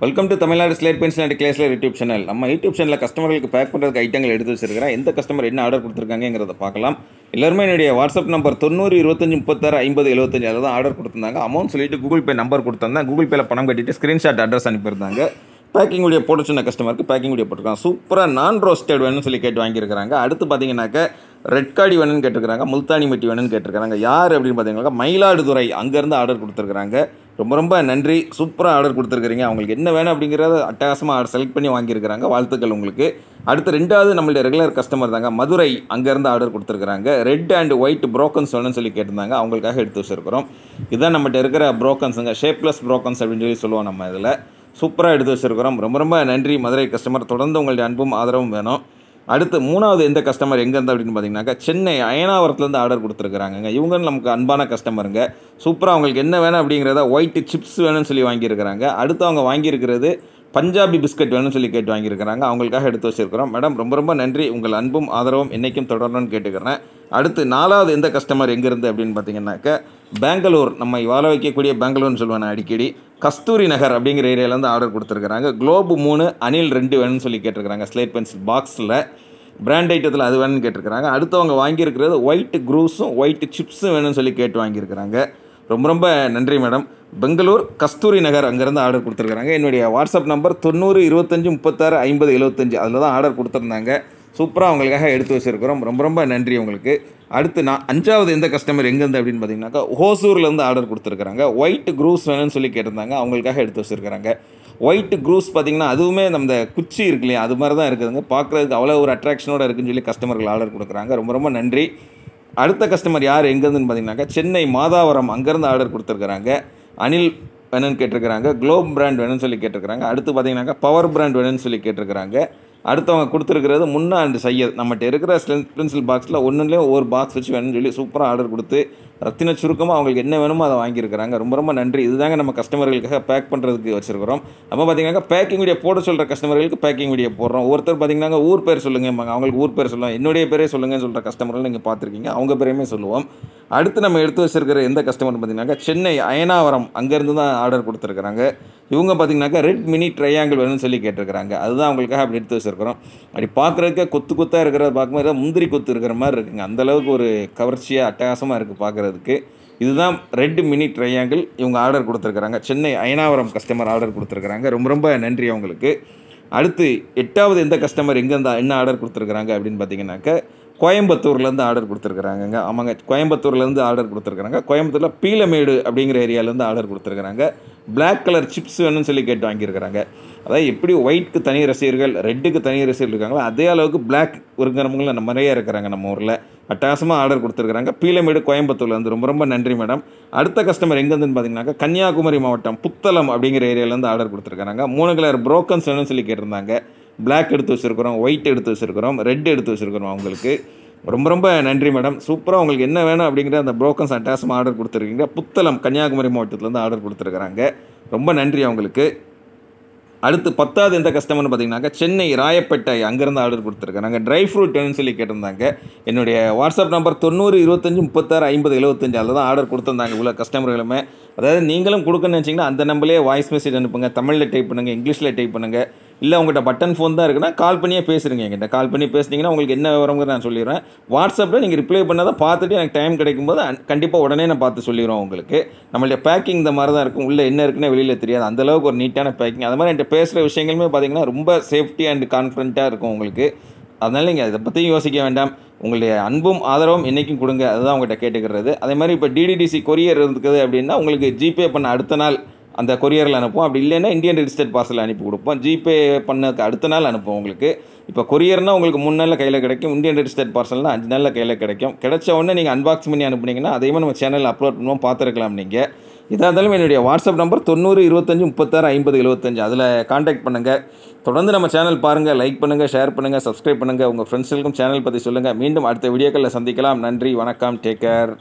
welcome to Tamilnadu slate pencil and கிளேஸ்லர் YouTube channel நம்ம YouTube சேனலில் கஸ்டமர்களுக்கு பேக் பண்ணுறதுக்கு ஐட்டங்கள் எடுத்து வச்சிருக்கிறேன் எந்த கஸ்டமர் என்ன ஆர்டர் கொடுத்துருக்காங்கிறத பார்க்கலாம் எல்லாருமே என்னுடைய வாட்ஸ்அப் நம்பர் தொண்ணூறு இருபத்தஞ்சு முப்பத்தாறு ஐம்பது எழுபத்தஞ்சு அதில் தான் ஆர்டர் கொடுத்துருந்தாங்க அமௌண்ட் சொல்லிட்டு கூகுள் பே நம்பர் கொடுத்துருந்தேன் கூகுள் பேல பணம் கட்டிட்டு ஸ்க்ரீன்ஷாட் அட்ரஸ் அனுப்பியிருந்தாங்க பேக்கிங் உடைய போட்டு சொன்ன கஸ்டமருக்கு பேக்கிங் உடைய போட்டிருக்காங்க சூப்பராக நான் ரோஸ்டட் வேணும்னு சொல்லி கேட்டு வாங்கியிருக்காங்க அடுத்து பார்த்தீங்கன்னாக்க ரெட் காடி வேணும்னு கேட்டிருக்கிறாங்க முல்தானி மெட்டி வேணும்னு கேட்டிருக்காங்க யார் அப்படின்னு பார்த்தீங்கன்னா மயிலாடுதுறை அங்கேருந்து ஆர்டர் கொடுத்துருக்குறாங்க ரொம்ப ரொம்ப நன்றி சூப்பராக ஆர்டர் கொடுத்துருக்குறீங்க அவங்களுக்கு என்ன வேணும் அப்படிங்கிறத அட்டகாசமாக ஆர்டர் செலக்ட் பண்ணி வாங்கியிருக்கிறாங்க வாழ்த்துக்கள் உங்களுக்கு அடுத்து ரெண்டாவது நம்மளுடைய ரெகுலர் கஸ்டமர் தாங்க மதுரை அங்கேருந்து ஆர்டர் கொடுத்துருக்குறாங்க ரெட் அண்ட் ஒயிட் ப்ரோக்கன்ஸ் வேணும்னு சொல்லி கேட்டிருந்தாங்க அவங்களுக்காக எடுத்து வச்சுருக்கிறோம் இதுதான் நம்மகிட்ட இருக்கிற ப்ரோக்கன்ஸுங்க ஷேப்லெஸ் ப்ரோக்கன்ஸ் அப்படின்னு சொல்லி சொல்லுவோம் நம்ம இதில் சூப்பராக எடுத்து வச்சுருக்கிறோம் ரொம்ப ரொம்ப நன்றி மதுரை கஸ்டமர் தொடர்ந்து உங்களுடைய அன்பும் ஆதரவும் வேணும் அடுத்து மூணாவது எந்த கஸ்டமர் எங்கேருந்து அப்படின்னு பார்த்தீங்கன்னாக்கா சென்னை அயனாவரத்துலேருந்து ஆர்டர் கொடுத்துருக்குறாங்க இவங்க நமக்கு அன்பான கஸ்டமருங்க சூப்பராக அவங்களுக்கு என்ன வேணும் அப்படிங்கிறத ஒயிட்டு சிப்ஸ் வேணும்னு சொல்லி வாங்கியிருக்கிறாங்க அடுத்து அவங்க வாங்கியிருக்கிறது பஞ்சாபி பிஸ்கட் வேணும்னு சொல்லி கேட்டு வாங்கியிருக்கிறாங்க அவங்களுக்காக எடுத்து வச்சுருக்கிறோம் மேடம் ரொம்ப ரொம்ப நன்றி உங்கள் அன்பும் ஆதரவும் என்றைக்கும் தொடரணும்னு கேட்டுக்கிறேன் அடுத்து நாலாவது எந்த கஸ்டமர் எங்கேருந்து அப்படின்னு பார்த்தீங்கன்னாக்க பெங்களூர் நம்ம வாழ வைக்கக்கூடிய பெங்களூர்னு சொல்லுவேன் அடிக்கடி கஸ்தூரி நகர் அப்படிங்கிற ஏரியாவிலேருந்து ஆர்டர் கொடுத்துருக்குறாங்க குளோபு மூணு அணில் ரெண்டு வேணும்னு சொல்லி கேட்டிருக்கிறாங்க ஸ்லேட் பென்சில் பாக்ஸில் பிராண்ட் ஐட்டத்தில் அது வேணும்னு கேட்டிருக்கிறாங்க அடுத்தவங்க வாங்கியிருக்கிறது ஒயிட் க்ரூஸும் ஒயிட் சிப்ஸும் வேணும்னு சொல்லி கேட்டு வாங்கியிருக்கிறாங்க ரொம்ப ரொம்ப நன்றி மேடம் பெங்களூர் கஸ்தூரி நகர் அங்கேருந்து ஆர்டர் கொடுத்துருக்குறாங்க என்னுடைய வாட்ஸ்அப் நம்பர் தொண்ணூறு இருபத்தஞ்சி முப்பத்தாறு ஐம்பது எழுபத்தஞ்சு அதில் தான் ஆர்டர் கொடுத்துருந்தாங்க சூப்பராக அவங்களுக்காக எடுத்து வச்சுருக்கிறோம் ரொம்ப ரொம்ப நன்றி உங்களுக்கு அடுத்து நான் அஞ்சாவது எந்த கஸ்டமர் எங்கேருந்து அப்படின்னு பார்த்தீங்கன்னாக்கா ஹோசூர்லேருந்து ஆர்டர் கொடுத்துருக்குறாங்க ஒயிட் க்ரூஸ் வேணும்னு சொல்லி கேட்டிருந்தாங்க அவங்களுக்காக எடுத்து வச்சுருக்கிறாங்க ஒயிட் க்ரூஸ் பார்த்திங்கன்னா அதுவுமே நம்ம குச்சி இருக்கு இல்லையா அது மாதிரி தான் இருக்குதுங்க பார்க்குறதுக்கு அவ்வளோ ஒரு அட்ராக்ஷனோட இருக்குதுன்னு சொல்லி கஸ்டமர்கள் ஆர்டர் கொடுக்குறாங்க ரொம்ப ரொம்ப நன்றி அடுத்த கஸ்டமர் யார் எங்கேருந்துன்னு பார்த்தீங்கன்னாக்கா சென்னை மாதாவரம் அங்கேருந்து ஆர்டர் கொடுத்துருக்குறாங்க அனில் வேணும்னு கேட்டிருக்கிறாங்க க்ளோப் பிராண்ட் வேணும்னு சொல்லி கேட்டிருக்கிறாங்க அடுத்து பார்த்தீங்கன்னாக்கா பவர் பிராண்ட் வேணும்னு சொல்லி கேட்டிருக்கிறாங்க அடுத்தவங்க கொடுத்துருக்கிறது முன்னா அண்ட் நம்மகிட்ட இருக்கிற ஸ்டென் பென்சில் பாக்ஸில் ஒன்றுலேயும் ஒரு பாக்ஸ் வச்சு வேணும்னு சொல்லி சூப்பராக ஆர்டர் கொடுத்து ரத்தின சுருக்கமாக அவங்களுக்கு என்ன வேணுமோ அதை வாங்கியிருக்கிறாங்க ரொம்ப ரொம்ப நன்றி இதுதாங்க நம்ம கஸ்டமர்களுக்காக பேக் பண்ணுறதுக்கு வச்சுருக்கிறோம் நம்ம பார்த்திங்கனாக்கா பேக்கிங் வீடியோ போட சொல்கிற கஸ்டமர்களுக்கு பேக்கிங் வீடியோ போடுறோம் ஒருத்தர் பார்த்திங்கனாங்க ஊர் பேர் சொல்லுங்க அவங்களுக்கு ஊர் பேர் சொல்லுவோம் என்னுடைய பேரே சொல்லுங்கன்னு சொல்கிற கஸ்டமர்கள் நீங்கள் பார்த்துருக்கீங்க அவங்க பேரையுமே சொல்லுவோம் அடுத்து நம்ம எடுத்து வச்சிருக்கிற எந்த கஸ்டமர் பார்த்தீங்கன்னாக்கா சென்னை அயனாவரம் அங்கேருந்து தான் ஆர்டர் கொடுத்துருக்குறாங்க இவங்க பார்த்திங்கனாக்கா ரெட் மினி ட்ரையாங்கிள் வேணும்னு சொல்லி கேட்டிருக்கிறாங்க அதுதான் அவங்களுக்காக அப்படி எடுத்து வச்சுருக்கிறோம் அப்படி பார்க்குறதுக்கே கொத்து கொத்தாக இருக்கிறத பார்க்கும்போது முந்திரி கொத்து இருக்கிற மாதிரி இருக்குங்க அந்தளவுக்கு ஒரு கவர்ச்சியாக அட்டகாசமாக இருக்குது பார்க்குறது பார்க்குறதுக்கு இதுதான் ரெட் மினி ட்ரையாங்கிள் இவங்க ஆர்டர் கொடுத்துருக்குறாங்க சென்னை அயனாவரம் கஸ்டமர் ஆர்டர் கொடுத்துருக்குறாங்க ரொம்ப ரொம்ப நன்றி அவங்களுக்கு அடுத்து எட்டாவது எந்த கஸ்டமர் இருந்தால் என்ன ஆர்டர் கொடுத்துருக்குறாங்க அப்படின்னு பார்த்தீங்கன்னாக்க கோயம்புத்தூர்லேருந்து ஆர்டர் கொடுத்துருக்குறாங்கங்க ஆமாங்க கோயம்புத்தூர்லேருந்து ஆர்டர் கொடுத்துருக்குறாங்க கோயம்புத்தூரில் பீலமேடு அப்படிங்கிற ஏரியாவிலேருந்து ஆர்டர் கொடுத்துருக்குறாங்க பிளாக் கலர் சிப்ஸ் வேணும்னு சொல்லி கேட்டு வாங்கியிருக்கிறாங்க அதாவது எப்படி ஒயிட்க்கு தனி ரசிகர்கள் ரெட்டுக்கு தனி ரசிகர்கள் இருக்காங்களோ அதே அளவுக்கு பிளாக் இருக்கிறவங்களும் நிறைய இருக்கிறாங்க நம்ம ஊரில் அட்டாசமாக ஆர்டர் கொடுத்துருக்குறாங்க பீலமேடு கோயம்புத்தூர்லேருந்து ரொம்ப ரொம்ப நன்றி மேடம் அடுத்த கஸ்டமர் எங்கேருந்துன்னு பார்த்தீங்கன்னாக்கா கன்னியாகுமரி மாவட்டம் புத்தளம் அப்படிங்கிற ஏரியாவிலேருந்து ஆர்டர் கொடுத்துருக்காங்க மூணு கலர் ப்ரோக்கன் சொல்லணும்னு சொல்லி கேட்டிருந்தாங்க பிளாக் எடுத்து வச்சுருக்குறோம் ஒயிட் எடுத்து வச்சுருக்குறோம் ரெட் எடுத்து வச்சுருக்குறோம் அவங்களுக்கு ரொம்ப ரொம்ப நன்றி மேடம் சூப்பராக உங்களுக்கு என்ன வேணும் அப்படிங்கிற அந்த ப்ரோக்கன்ஸ் அட்டாசமாக ஆர்டர் கொடுத்துருக்கீங்க புத்தளம் கன்னியாகுமரி மாவட்டத்துலேருந்து ஆர்டர் கொடுத்துருக்குறாங்க ரொம்ப நன்றி அவங்களுக்கு அடுத்து பத்தாவது எந்த கஸ்டமர்னு பார்த்தீங்கன்னாக்கா சென்னை ராயப்பேட்டை அங்கேருந்து ஆர்டர் கொடுத்துருக்கேன் நாங்கள் ட்ரை ஃப்ரூட் வேணும்னு சொல்லி கேட்டிருந்தாங்க என்னுடைய வாட்ஸ்அப் நம்பர் தொண்ணூறு இருபத்தஞ்சி முப்பத்தாறு ஐம்பது எழுபத்தஞ்சு அதில் தான் ஆர்டர் கொடுத்துருந்தாங்க இவ்வளோ கஸ்டமர்களுமே அதாவது நீங்களும் கொடுக்கணும்னு நினச்சிங்கன்னா அந்த நம்பர்லேயே வாய்ஸ் மெசேஜ் அனுப்புங்க தமிழில் டைப் பண்ணுங்கள் இங்கிலீஷில் டைப் பண்ணுங்கள் இல்லை உங்கள்கிட்ட பட்டன் ஃபோன் தான் இருக்குன்னா கால் பண்ணியே பேசுகிறீங்க என்கிட்ட கால் பண்ணி பேசுனீங்கன்னா உங்களுக்கு என்ன விவரங்கிறத நான் சொல்லிடுறேன் வாட்ஸ்அப்பில் நீங்கள் ரிப்ளை தான் பார்த்துட்டு எனக்கு டைம் கிடைக்கும்போது கண்டிப்பாக உடனே நான் பார்த்து சொல்லிடுவோம் உங்களுக்கு நம்மளுடைய பேக்கிங் இந்த மாதிரி தான் இருக்கும் உள்ளே என்ன இருக்குன்னு வெளியில் தெரியாது அந்தளவுக்கு ஒரு நீட்டான பேக்கிங் அது மாதிரி என்கிட்ட பேசுகிற விஷயங்களுமே பார்த்திங்கன்னா ரொம்ப சேஃப்டி அண்ட் கான்ஃபிடண்ட்டாக இருக்கும் உங்களுக்கு அதனால் நீங்கள் அதை பற்றியும் யோசிக்க வேண்டாம் உங்களுடைய அன்பும் ஆதரவும் என்றைக்கும் கொடுங்க அதுதான் உங்கள்கிட்ட கேட்டுக்கிறது அதே மாதிரி இப்போ டிடிடிசி கொரியர் இருந்துக்குது அப்படின்னா உங்களுக்கு ஜிபே பண்ண அடுத்த நாள் அந்த கொரியரில் அனுப்புவோம் அப்படி இல்லைன்னா இந்தியன் ரிஜிஸ்டர்ட் பார்சல் அனுப்பி கொடுப்போம் ஜிபே பண்ண அடுத்த நாள் அனுப்புவோம் உங்களுக்கு இப்போ கொரியர்னால் உங்களுக்கு மூணு நாளில் கையில் கிடைக்கும் இந்தியன் ரிஜிஸ்டர்ட் பார்சல்னால் அஞ்சு நாளில் கையில் கிடைக்கும் கிடைச்ச உடனே நீங்கள் அன்பாக்ஸ் பண்ணி அனுப்புனீங்கன்னா அதையுமே நம்ம சேனலில் அப்லோட் பண்ணுவோம் பார்த்துருக்கலாம் நீங்கள் இதாக இருந்தாலும் என்னுடைய வாட்ஸ்அப் நம்பர் தொண்ணூறு இருபத்தஞ்சி முப்பத்தாறு ஐம்பது எழுபத்தஞ்சு அதில் காண்டாக்ட் பண்ணுங்கள் தொடர்ந்து நம்ம சேனல் பாருங்கள் லைக் பண்ணுங்கள் ஷேர் பண்ணுங்கள் சப்ஸ்கிரைப் பண்ணுங்கள் உங்கள் ஃப்ரெண்ட்ஸுக்கும் சேனல் பற்றி சொல்லுங்கள் மீண்டும் அடுத்த வீடியோக்களில் சந்திக்கலாம் நன்றி வணக்கம் டேக் கேர்